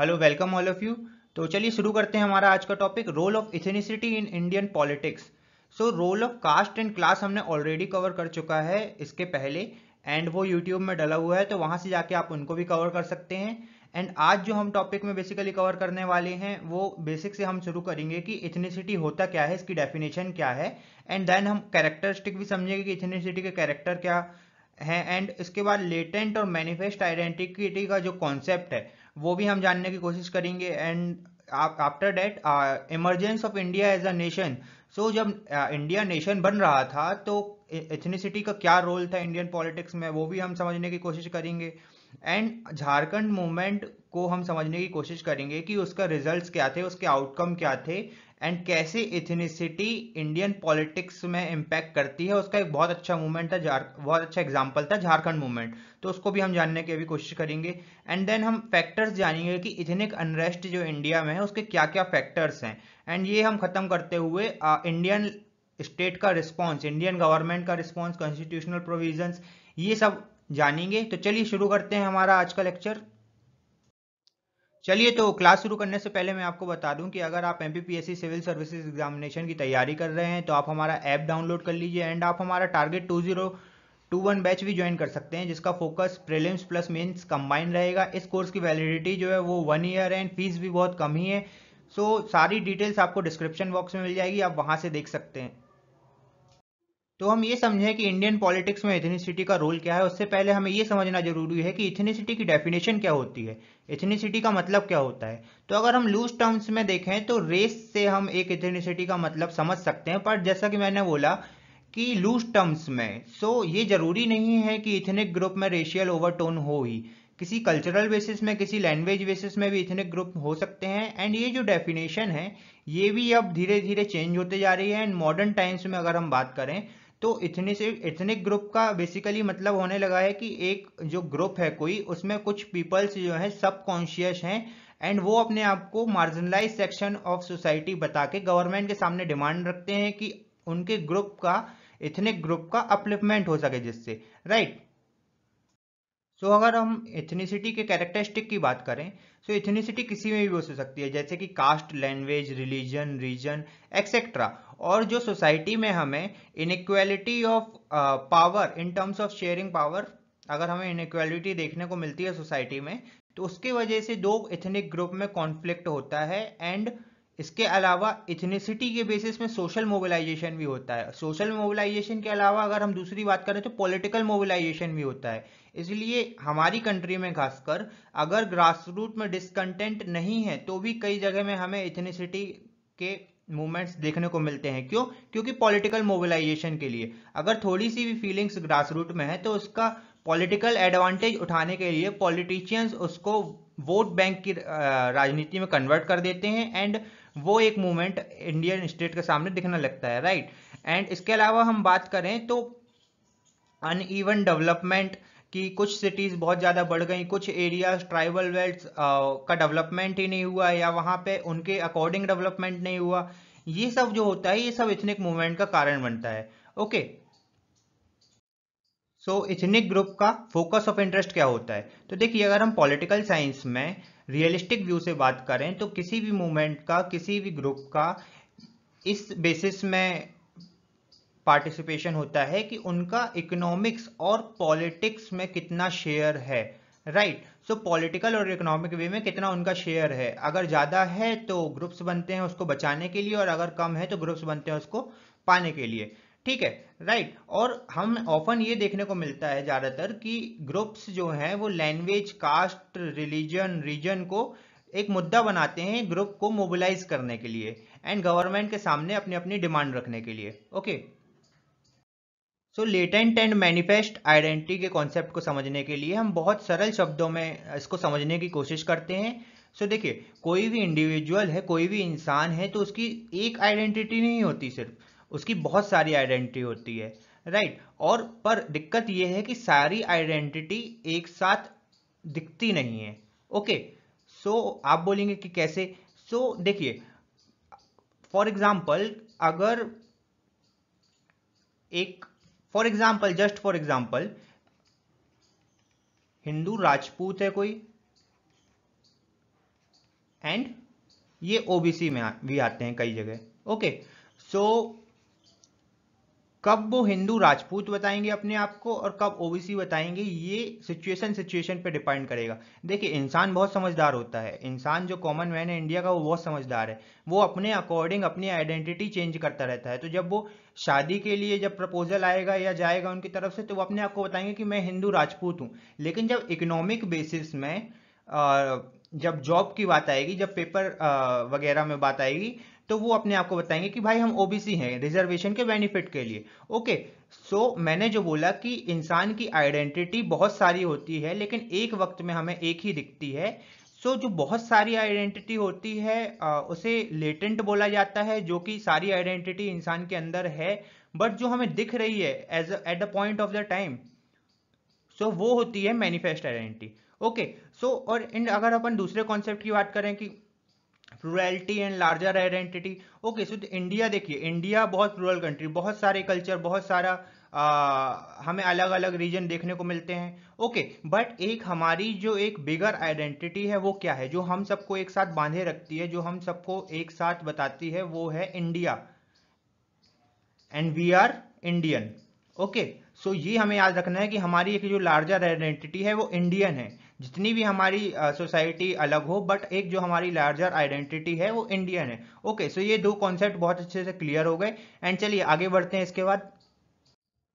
Hello welcome all of you तो चलिए शुरू करते हैं हमारा आज का topic role of ethnicity in Indian politics so role of caste and class हमने ऑलरेडी कवर कर चुका है इसके पहले एंड वो यूट्यूब में डला हुआ है तो वहाँ से जाके आप उनको भी कवर कर सकते हैं एंड आज जो हम टॉपिक में बेसिकली कवर करने वाले हैं वो बेसिक से हम शुरू करेंगे कि इथेनिसिटी होता क्या है इसकी डेफिनेशन क्या है एंड देन हम कैरेक्टरिस्टिक भी समझेंगे कि इथेनिसिटी के कैरेक्टर क्या है एंड इसके बाद लेटेंट और मैनिफेस्ट आइडेंटिटी का जो कॉन्सेप्ट है वो भी हम जानने की कोशिश करेंगे and after that emergence of India as a nation so जब इंडिया uh, नेशन बन रहा था तो एथनिसिटी का क्या रोल था इंडियन पॉलिटिक्स में वो भी हम समझने की कोशिश करेंगे एंड झारखंड मूवमेंट को हम समझने की कोशिश करेंगे कि उसका रिजल्ट्स क्या थे उसके आउटकम क्या थे एंड कैसे इथनिसिटी इंडियन पॉलिटिक्स में इम्पैक्ट करती है उसका एक बहुत अच्छा मूवमेंट था बहुत अच्छा एग्जाम्पल था झारखंड मूवमेंट तो उसको भी हम जानने की भी कोशिश करेंगे एंड देन हम फैक्टर्स जानेंगे कि इथनिक अनरेस्ट जो इंडिया में है उसके क्या क्या फैक्टर्स हैं एंड ये हम खत्म करते हुए इंडियन स्टेट का रिस्पॉन्स इंडियन गवर्नमेंट का रिस्पॉन्स कॉन्स्टिट्यूशनल प्रोविजन ये सब जानेंगे तो चलिए शुरू करते हैं हमारा आज का लेक्चर चलिए तो क्लास शुरू करने से पहले मैं आपको बता दूं कि अगर आप एम सिविल सर्विसेज एग्जामिनेशन की तैयारी कर रहे हैं तो आप हमारा ऐप डाउनलोड कर लीजिए एंड आप हमारा target two zero two one batch भी ज्वाइन कर सकते हैं जिसका focus prelims plus mains combine रहेगा इस कोर्स की वैलिडिटी जो है वो वन ईयर एंड फीस भी बहुत कम ही है सो so, सारी डिटेल्स आपको डिस्क्रिप्शन बॉक्स में मिल जाएगी आप वहाँ से देख सकते हैं तो हम ये समझें कि इंडियन पॉलिटिक्स में एथनिसिटी का रोल क्या है उससे पहले हमें ये समझना जरूरी है कि इथेनिसिटी की डेफिनेशन क्या होती है एथनिसिटी का मतलब क्या होता है तो अगर हम लूज टर्म्स में देखें तो रेस से हम एक एथेनिसिटी का मतलब समझ सकते हैं पर जैसा कि मैंने बोला कि लूज टर्म्स में सो ये जरूरी नहीं है कि इथनिक ग्रुप में रेशियल ओवरटोन हो ही किसी कल्चरल बेसिस में किसी लैंग्वेज बेसिस में भी इथनिक ग्रुप हो सकते हैं एंड ये जो डेफिनेशन है ये भी अब धीरे धीरे चेंज होते जा रही है एंड मॉडर्न टाइम्स में अगर हम बात करें तो इतनी से इथनिक ग्रुप का बेसिकली मतलब होने लगा है कि एक जो ग्रुप है कोई उसमें कुछ पीपल्स जो है सब कॉन्शियस हैं एंड वो अपने आप को मार्जिनलाइज सेक्शन ऑफ सोसाइटी बता के गवर्नमेंट के सामने डिमांड रखते हैं कि उनके ग्रुप का इथनिक ग्रुप का अपलिपमेंट हो सके जिससे राइट right? सो so, अगर हम एथनिसिटी के कैरेक्टरिस्टिक की बात करें सो so, इथेनिसिटी किसी में भी हो सकती है जैसे कि caste language religion region etcetera और जो सोसाइटी में हमें inequality of power in terms of sharing power अगर हमें इनक्वेलिटी देखने को मिलती है सोसाइटी में तो उसकी वजह से दो इथनिक ग्रुप में कॉन्फ्लिक्ट होता है एंड इसके अलावा इथनिसिटी के बेसिस में सोशल मोबिलाइजेशन भी होता है सोशल मोबिलाइजेशन के अलावा अगर हम दूसरी बात करें तो पॉलिटिकल मोबिलाइजेशन भी होता है इसलिए हमारी कंट्री में खासकर अगर ग्रास रूट में डिसकंटेंट नहीं है तो भी कई जगह में हमें इथनिसिटी के मूवमेंट्स देखने को मिलते हैं क्यों क्योंकि पॉलिटिकल मोबिलाइजेशन के लिए अगर थोड़ी सी भी फीलिंग्स ग्रास रूट में है तो उसका पॉलिटिकल एडवांटेज उठाने के लिए पॉलिटिशियंस उसको वोट बैंक की राजनीति में कन्वर्ट कर देते हैं एंड वो एक मूवमेंट इंडियन स्टेट के सामने दिखने लगता है राइट एंड इसके अलावा हम बात करें तो अनइवन डेवलपमेंट कि कुछ सिटीज़ बहुत ज़्यादा बढ़ गई कुछ एरिया ट्राइबल वेल्ट का डेवलपमेंट ही नहीं हुआ या वहां पे उनके अकॉर्डिंग डेवलपमेंट नहीं हुआ ये सब जो होता है ये सब इथनिक मूवमेंट का कारण बनता है ओके सो इथनिक ग्रुप का फोकस ऑफ इंटरेस्ट क्या होता है तो देखिए अगर हम पॉलिटिकल साइंस में रियलिस्टिक व्यू से बात करें तो किसी भी मूवमेंट का किसी भी ग्रुप का इस बेसिस में पार्टिसिपेशन होता है कि उनका इकोनॉमिक्स और पॉलिटिक्स में कितना शेयर है राइट सो पॉलिटिकल और इकोनॉमिक वे में कितना उनका शेयर है अगर ज़्यादा है तो ग्रुप्स बनते हैं उसको बचाने के लिए और अगर कम है तो ग्रुप्स बनते हैं उसको पाने के लिए ठीक है राइट और हम ऑफन ये देखने को मिलता है ज़्यादातर कि ग्रुप्स जो हैं वो लैंग्वेज कास्ट रिलीजन रीजन को एक मुद्दा बनाते हैं ग्रुप को मोबिलाइज करने के लिए एंड गवर्नमेंट के सामने अपनी अपनी डिमांड रखने के लिए okay okay? So latent and manifest identity के कॉन्सेप्ट को समझने के लिए हम बहुत सरल शब्दों में इसको समझने की कोशिश करते हैं सो so, देखिए कोई भी इंडिविजुअल है कोई भी इंसान है तो उसकी एक आइडेंटिटी नहीं होती सिर्फ उसकी बहुत सारी आइडेंटिटी होती है राइट right? और पर दिक्कत यह है कि सारी आइडेंटिटी एक साथ दिखती नहीं है ओके okay, सो so, आप बोलेंगे कि कैसे सो so, देखिए फॉर एग्जाम्पल अगर एक for example just for example Hindu Rajput है कोई एंड ये ओबीसी में भी आते हैं कई जगह ओके सो कब वो हिंदू राजपूत बताएंगे अपने आप को और कब ओबीसी बताएंगे ये सिचुएशन सिचुएशन पे डिपेंड करेगा देखिए इंसान बहुत समझदार होता है इंसान जो कॉमन मैन है इंडिया का वो बहुत समझदार है वो अपने अकॉर्डिंग अपनी आइडेंटिटी चेंज करता रहता है तो जब वो शादी के लिए जब प्रपोजल आएगा या जाएगा उनकी तरफ से तो वो अपने आप को बताएंगे कि मैं हिंदू राजपूत हूँ लेकिन जब इकोनॉमिक बेसिस में आ, जब जॉब की बात आएगी जब पेपर वगैरह में बात आएगी तो वो अपने आप को बताएंगे कि भाई हम ओबीसी हैं रिजर्वेशन के बेनिफिट के लिए ओके सो so, मैंने जो बोला कि इंसान की आइडेंटिटी बहुत सारी होती है लेकिन एक वक्त में हमें एक ही दिखती है सो so, जो बहुत सारी आइडेंटिटी होती है उसे लेटेंट बोला जाता है जो कि सारी आइडेंटिटी इंसान के अंदर है बट जो हमें दिख रही है as at the point of the time so वो होती है मैनिफेस्ट आइडेंटिटी ओके सो और इन अगर अपन दूसरे कॉन्सेप्ट की बात करें कि plurality and larger identity okay so India देखिए इंडिया बहुत प्लुरल कंट्री बहुत सारे कल्चर बहुत सारा आ, हमें अलग अलग रीजन देखने को मिलते हैं ओके बट एक हमारी जो एक बिगर आइडेंटिटी है वो क्या है जो हम सबको एक साथ बांधे रखती है जो हम सबको एक साथ बताती है वो है India and we are Indian okay so ये हमें याद रखना है कि हमारी एक जो लार्जर आइडेंटिटी है वो इंडियन है जितनी भी हमारी सोसाइटी अलग हो बट एक जो हमारी लार्जर आइडेंटिटी है वो इंडियन है ओके सो ये दो कॉन्सेप्ट बहुत अच्छे से क्लियर हो गए एंड चलिए आगे बढ़ते हैं इसके बाद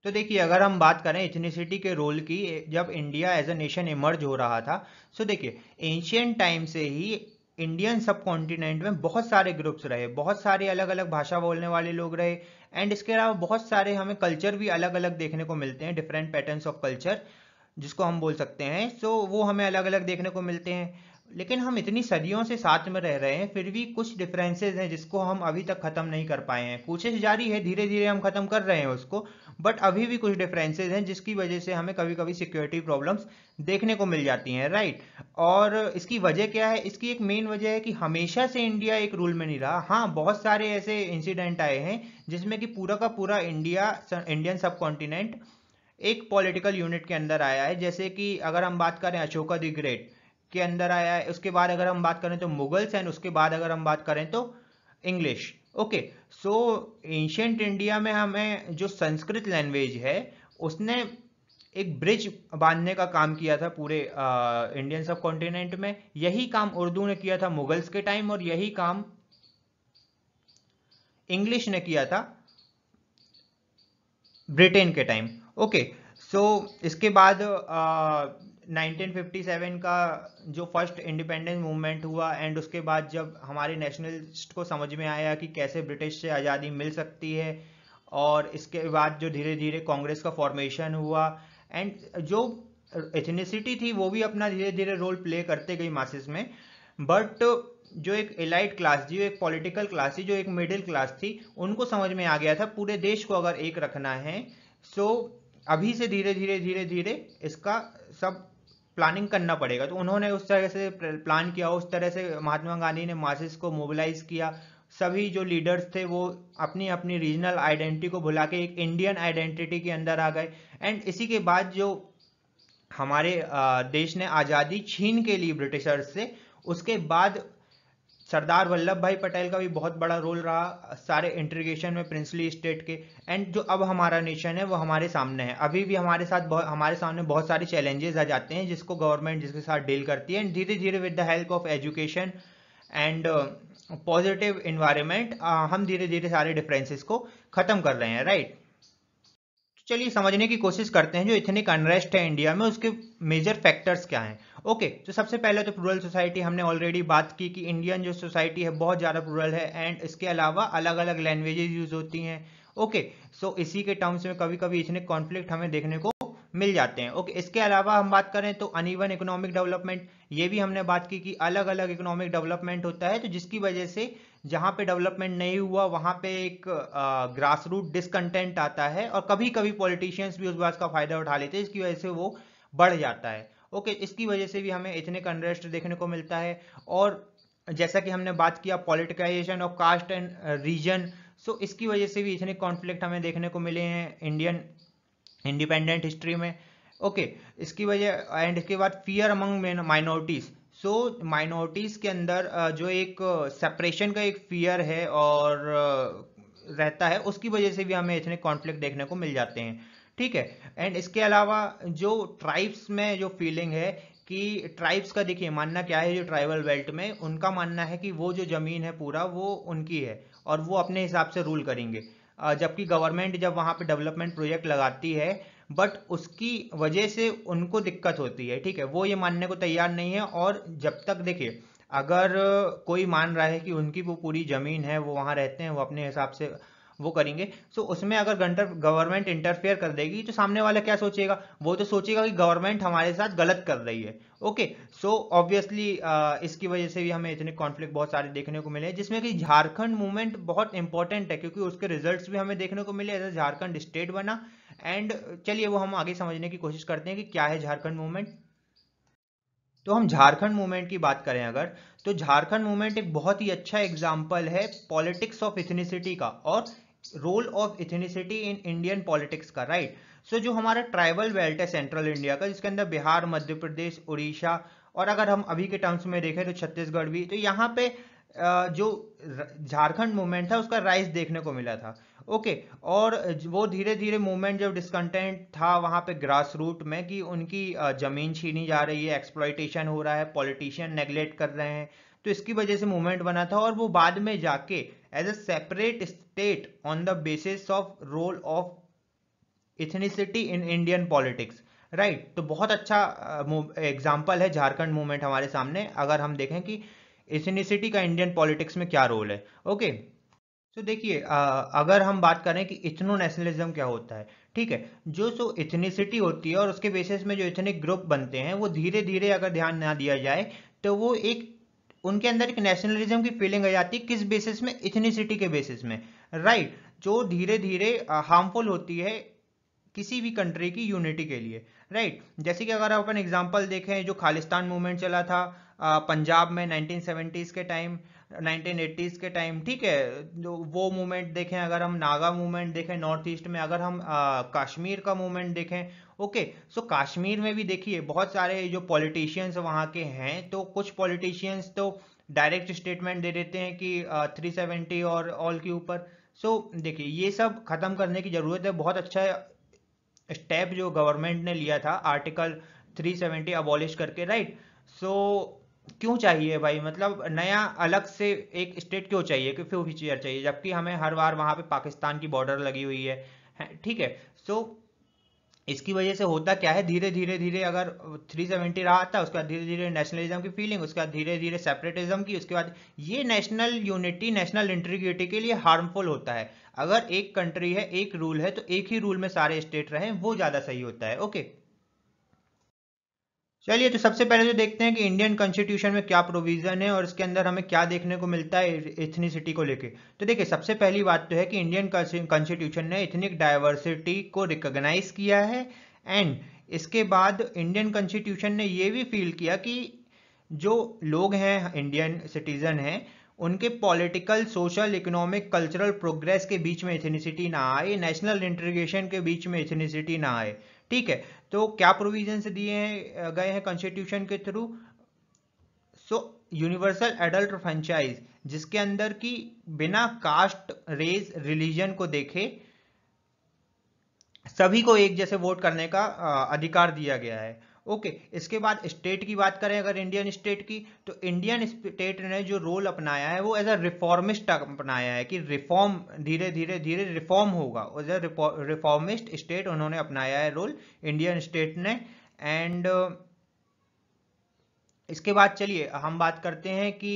तो देखिए अगर हम बात करें इथनिसिटी के रोल की जब India as a nation emerge हो रहा था सो देखिए एशियन टाइम से ही इंडियन सब कॉन्टिनेंट में बहुत सारे ग्रुप्स रहे बहुत सारे अलग अलग भाषा बोलने वाले लोग रहे एंड इसके अलावा बहुत सारे हमें कल्चर भी अलग अलग देखने को मिलते हैं डिफरेंट पैटर्न्स ऑफ कल्चर जिसको हम बोल सकते हैं सो वो हमें अलग अलग देखने को मिलते हैं लेकिन हम इतनी सदियों से साथ में रह रहे हैं फिर भी कुछ डिफरेंसेस हैं जिसको हम अभी तक ख़त्म नहीं कर पाए हैं कोशिश जारी है धीरे धीरे हम ख़त्म कर रहे हैं उसको बट अभी भी कुछ डिफरेंसेस हैं जिसकी वजह से हमें कभी कभी सिक्योरिटी प्रॉब्लम्स देखने को मिल जाती हैं राइट और इसकी वजह क्या है इसकी एक मेन वजह है कि हमेशा से इंडिया एक रूल में नहीं रहा हाँ बहुत सारे ऐसे इंसिडेंट आए हैं जिसमें कि पूरा का पूरा इंडिया इंडियन सब कॉन्टिनेंट एक पॉलिटिकल यूनिट के अंदर आया है जैसे कि अगर हम बात करें अशोका दी ग्रेट के अंदर आया है उसके बाद अगर हम बात करें तो मुगल्स एंड उसके बाद अगर हम बात करें तो English okay so ancient India में हमें जो संस्कृत लैंग्वेज है उसने एक ब्रिज बांधने का काम किया था पूरे इंडियन सब कॉन्टिनेंट में यही काम उर्दू ने किया था मुगल्स के टाइम और यही काम इंग्लिश ने किया था ब्रिटेन के टाइम ओके सो इसके बाद uh, 1957 का जो फर्स्ट इंडिपेंडेंस मूवमेंट हुआ एंड उसके बाद जब हमारे नेशनलिस्ट को समझ में आया कि कैसे ब्रिटिश से आज़ादी मिल सकती है और इसके बाद जो धीरे धीरे कांग्रेस का फॉर्मेशन हुआ एंड जो एथनिसिटी थी वो भी अपना धीरे धीरे रोल प्ले करते गई मासेस में बट जो एक एलाइट क्लास थी जो एक पॉलिटिकल क्लास थी जो एक मिडिल क्लास थी उनको समझ में आ गया था पूरे देश को अगर एक रखना है सो अभी से धीरे धीरे धीरे धीरे इसका सब प्लानिंग करना पड़ेगा तो उन्होंने उस तरह से प्लान किया उस तरह से महात्मा गांधी ने मासिस को मोबिलाइज किया सभी जो लीडर्स थे वो अपनी अपनी रीजनल आइडेंटिटी को भुला के एक इंडियन आइडेंटिटी के अंदर आ गए एंड इसी के बाद जो हमारे देश ने आज़ादी छीन के लिए ब्रिटिशर्स से उसके बाद सरदार वल्लभ भाई पटेल का भी बहुत बड़ा रोल रहा सारे इंट्रीगेशन में प्रिंसली स्टेट के एंड जो अब हमारा नेशन है वो हमारे सामने है अभी भी हमारे साथ बहुत हमारे सामने बहुत सारे चैलेंजेस आ जाते हैं जिसको गवर्नमेंट जिसके साथ डील करती है एंड धीरे धीरे with the help of education and positive environment हम धीरे धीरे सारे डिफरेंसेस को ख़त्म कर रहे हैं राइट right? चलिए समझने की कोशिश करते हैं जो इथनिक अनरेस्ट है इंडिया में उसके मेजर फैक्टर्स क्या हैं ओके तो सबसे पहले तो रूरल सोसाइटी हमने ऑलरेडी बात की कि इंडियन जो सोसाइटी है बहुत ज़्यादा रूरल है एंड इसके अलावा अलग अलग लैंग्वेजेज यूज होती हैं ओके सो इसी के टर्म्स में कभी कभी इथनिक कॉन्फ्लिक्ट हमें देखने को मिल जाते हैं ओके इसके अलावा हम बात करें तो अनइवन इकोनॉमिक डेवलपमेंट ये भी हमने बात की कि अलग अलग इकोनॉमिक डेवलपमेंट होता है तो जिसकी वजह से जहाँ पे डेवलपमेंट नहीं हुआ वहाँ पे एक ग्रास रूट डिसकंटेंट आता है और कभी कभी पॉलिटिशियंस भी उस बात का फायदा उठा लेते हैं जिसकी वजह से वो बढ़ जाता है ओके इसकी वजह से भी हमें इतने अनरेस्ट देखने को मिलता है और जैसा कि हमने बात किया politicization of caste and region so इसकी वजह से भी इतने कॉन्फ्लिक्ट हमें देखने को मिले हैं इंडियन इंडिपेंडेंट हिस्ट्री में ओके okay, इसकी वजह एंड इसके बाद fear among minorities so minorities के अंदर जो एक सेपरेशन का एक फियर है और रहता है उसकी वजह से भी हमें इतने कॉन्फ्लिक्ट देखने को मिल जाते हैं ठीक है एंड इसके अलावा जो ट्राइब्स में जो फीलिंग है कि ट्राइब्स का देखिए मानना क्या है जो ट्राइबल बेल्ट में उनका मानना है कि वो जो ज़मीन है पूरा वो उनकी है और वो अपने हिसाब से रूल करेंगे जबकि गवर्नमेंट जब वहाँ पे डेवलपमेंट प्रोजेक्ट लगाती है बट उसकी वजह से उनको दिक्कत होती है ठीक है वो ये मानने को तैयार नहीं है और जब तक देखिए अगर कोई मान रहा है कि उनकी वो पूरी ज़मीन है वो वहाँ रहते हैं वो अपने हिसाब से वो करेंगे सो उसमें अगर गवर्नमेंट इंटरफेयर कर देगी तो सामने वाला क्या सोचेगा वो तो सोचेगा कि गवर्नमेंट हमारे साथ गलत कर रही है ओके सो ऑब्वियसली इसकी वजह से भी हमें इतने कॉन्फ्लिक्ट बहुत सारे देखने को मिले जिसमें कि झारखंड मूवमेंट बहुत इंपॉर्टेंट है क्योंकि उसके रिजल्ट भी हमें देखने को मिले एज झारखंड स्टेट बना एंड चलिए वो हम आगे समझने की कोशिश करते हैं कि क्या है झारखंड मूवमेंट तो हम झारखंड मूवमेंट की बात करें अगर तो झारखंड मूवमेंट एक बहुत ही अच्छा एग्जाम्पल है पॉलिटिक्स ऑफ इथनिसिटी का और role of ethnicity in Indian politics का राइट right? सो so, जो हमारा ट्राइबल बेल्ट है सेंट्रल इंडिया का जिसके अंदर बिहार मध्य प्रदेश उड़ीसा और अगर हम अभी के टर्म्स में देखें तो छत्तीसगढ़ भी तो यहाँ पे जो झारखंड मूवमेंट था उसका राइज देखने को मिला था ओके okay, और वो धीरे धीरे मूवमेंट जब डिसकंटेंट था वहाँ पे ग्रास रूट में कि उनकी ज़मीन छीनी जा रही है एक्सप्लॉयटेशन हो रहा है पॉलिटिशियन नेग्लेक्ट कर रहे हैं तो इसकी वजह से मूवमेंट बना था और वो बाद में जाके as a separate state on the basis of role of ethnicity in Indian politics right तो बहुत अच्छा एग्जाम्पल uh, है झारखंड मूवमेंट हमारे सामने अगर हम देखें कि इथनिसिटी का इंडियन पॉलिटिक्स में क्या रोल है ओके तो देखिए uh, अगर हम बात करें कि इथनो नेशनलिज्म क्या होता है ठीक है जो सो इथनिसिटी होती है और उसके बेसिस में जो इथनिक ग्रुप बनते हैं वो धीरे धीरे अगर ध्यान ना दिया जाए तो वो एक उनके अंदर एक नेशनलिज्म की फीलिंग आ जाती है किस बेसिस में इथनीसिटी के बेसिस में राइट right, जो धीरे धीरे हार्मफुल होती है किसी भी कंट्री की यूनिटी के लिए राइट right? जैसे कि अगर अपन एग्जाम्पल देखें जो खालिस्तान मूवमेंट चला था पंजाब में 1970s के टाइम 1980s के टाइम ठीक है वो मूवमेंट देखें अगर हम नागा मूवमेंट देखें नॉर्थ ईस्ट में अगर हम आ, कश्मीर का मूवमेंट देखें ओके सो कश्मीर में भी देखिए बहुत सारे जो पॉलिटिशियंस वहाँ के हैं तो कुछ पॉलिटिशियंस तो डायरेक्ट स्टेटमेंट दे देते हैं कि थ्री सेवेंटी और ऑल के ऊपर सो देखिए ये सब ख़त्म करने की ज़रूरत है बहुत अच्छा स्टेप जो गवर्नमेंट ने लिया था आर्टिकल 370 अबॉलिश करके राइट सो so, क्यों चाहिए भाई मतलब नया अलग से एक स्टेट क्यों चाहिए कि फ्यू फीचर चाहिए जबकि हमें हर बार वहां पे पाकिस्तान की बॉर्डर लगी हुई है ठीक है सो so, इसकी वजह से होता क्या है धीरे धीरे धीरे अगर 370 रहा था उसके बाद धीरे धीरे नेशनलिज्म की फीलिंग उसके बाद धीरे धीरे सेपरेटिज्म की उसके बाद ये नेशनल यूनिटी नेशनल इंटीग्रिटी के लिए हार्मफुल होता है अगर एक कंट्री है एक रूल है तो एक ही रूल में सारे स्टेट रहे वो ज़्यादा सही होता है ओके चलिए तो सबसे पहले तो देखते हैं कि इंडियन कॉन्स्टिट्यूशन में क्या प्रोविजन है और इसके अंदर हमें क्या देखने को मिलता है एथनिसिटी को लेके तो देखिए सबसे पहली बात तो है कि इंडियन कॉन्स्टिट्यूशन ने एथनिक डाइवर्सिटी को रिकॉग्नाइज किया है एंड इसके बाद इंडियन कॉन्स्टिट्यूशन ने ये भी फील किया कि जो लोग हैं इंडियन सिटीजन हैं उनके political social economic cultural progress के बीच में एथनिसिटी ना आए नेशनल इंटीग्रेशन के बीच में एथनिसिटी ना आए ठीक है तो क्या प्रोविजन दिए गए हैं कॉन्स्टिट्यूशन के through so universal adult franchise जिसके अंदर की बिना कास्ट रेस रिलीजन को देखे सभी को एक जैसे वोट करने का अधिकार दिया गया है ओके इसके बाद स्टेट की बात करें अगर इंडियन स्टेट की तो इंडियन स्टेट ने जो रोल अपनाया है वो एज अ रिफॉर्मिस्ट अपनाया है कि रिफॉर्म धीरे धीरे धीरे रिफॉर्म होगा एज अ रिफॉर्मिस्ट स्टेट उन्होंने अपनाया है रोल इंडियन स्टेट ने एंड इसके बाद चलिए हम बात करते हैं कि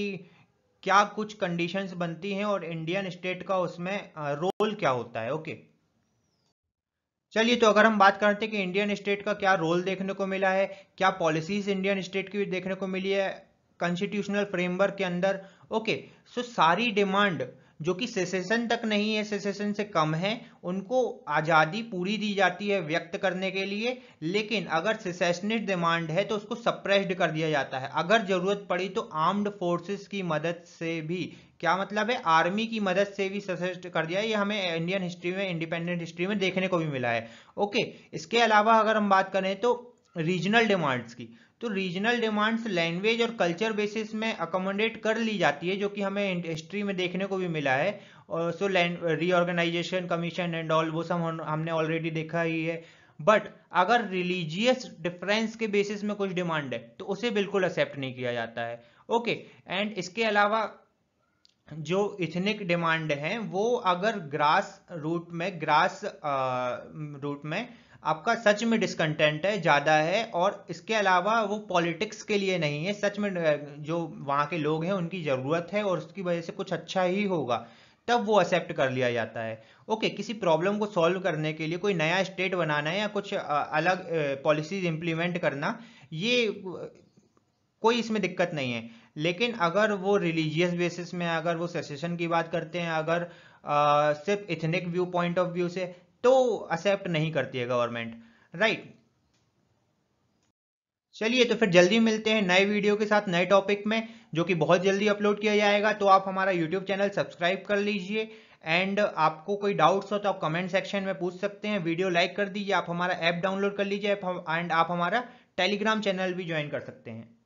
क्या कुछ कंडीशंस बनती हैं और इंडियन स्टेट का उसमें रोल क्या होता है ओके okay. चलिए तो अगर हम बात करते हैं कि इंडियन स्टेट का क्या रोल देखने को मिला है क्या पॉलिसीज इंडियन स्टेट की देखने को मिली है कॉन्स्टिट्यूशनल फ्रेमवर्क के अंदर ओके सो सारी डिमांड जो कि सेसेशन तक नहीं है सेसेशन से कम है उनको आज़ादी पूरी दी जाती है व्यक्त करने के लिए लेकिन अगर सेसेशनिस्ट डिमांड है तो उसको सप्रेस्ड कर दिया जाता है अगर ज़रूरत पड़ी तो आर्म्ड फोर्सेस की मदद से भी क्या मतलब है आर्मी की मदद से भी सशस्त्र कर दिया ये हमें इंडियन हिस्ट्री में इंडिपेंडेंट हिस्ट्री में देखने को भी मिला है ओके इसके अलावा अगर हम बात करें तो रीजनल डिमांड्स की तो रीजनल डिमांड्स लैंग्वेज और कल्चर बेसिस में अकोमोडेट कर ली जाती है जो कि हमें इंडस्ट्री में देखने को भी मिला है और so land reorganisation commission and all वो सब हमने ऑलरेडी देखा ही है बट अगर रिलीजियस डिफरेंस के बेसिस में कुछ डिमांड है तो उसे बिल्कुल एक्सेप्ट नहीं किया जाता है ओके okay, एंड इसके अलावा जो इथनिक डिमांड है वो अगर ग्रास रूट में ग्रास आ, रूट में आपका सच में डिसकंटेंट है ज़्यादा है और इसके अलावा वो पॉलिटिक्स के लिए नहीं है सच में जो वहाँ के लोग हैं उनकी ज़रूरत है और उसकी वजह से कुछ अच्छा ही होगा तब वो एक्सेप्ट कर लिया जाता है ओके किसी प्रॉब्लम को सॉल्व करने के लिए कोई नया स्टेट बनाना है या कुछ अलग पॉलिसीज इम्प्लीमेंट करना ये कोई इसमें दिक्कत नहीं है लेकिन अगर वो रिलीजियस बेसिस में अगर वो सेसेशन की बात करते हैं अगर आ, सिर्फ ethnic view point of view से तो एक्सेप्ट नहीं करती है गवर्नमेंट राइट चलिए तो फिर जल्दी मिलते हैं नए वीडियो के साथ नए टॉपिक में जो कि बहुत जल्दी अपलोड किया जाएगा तो आप हमारा यूट्यूब चैनल सब्सक्राइब कर लीजिए एंड आपको कोई डाउट्स हो तो आप कमेंट सेक्शन में पूछ सकते हैं वीडियो लाइक कर दीजिए आप हमारा ऐप डाउनलोड कर लीजिए एंड आप हमारा टेलीग्राम चैनल भी ज्वाइन कर सकते हैं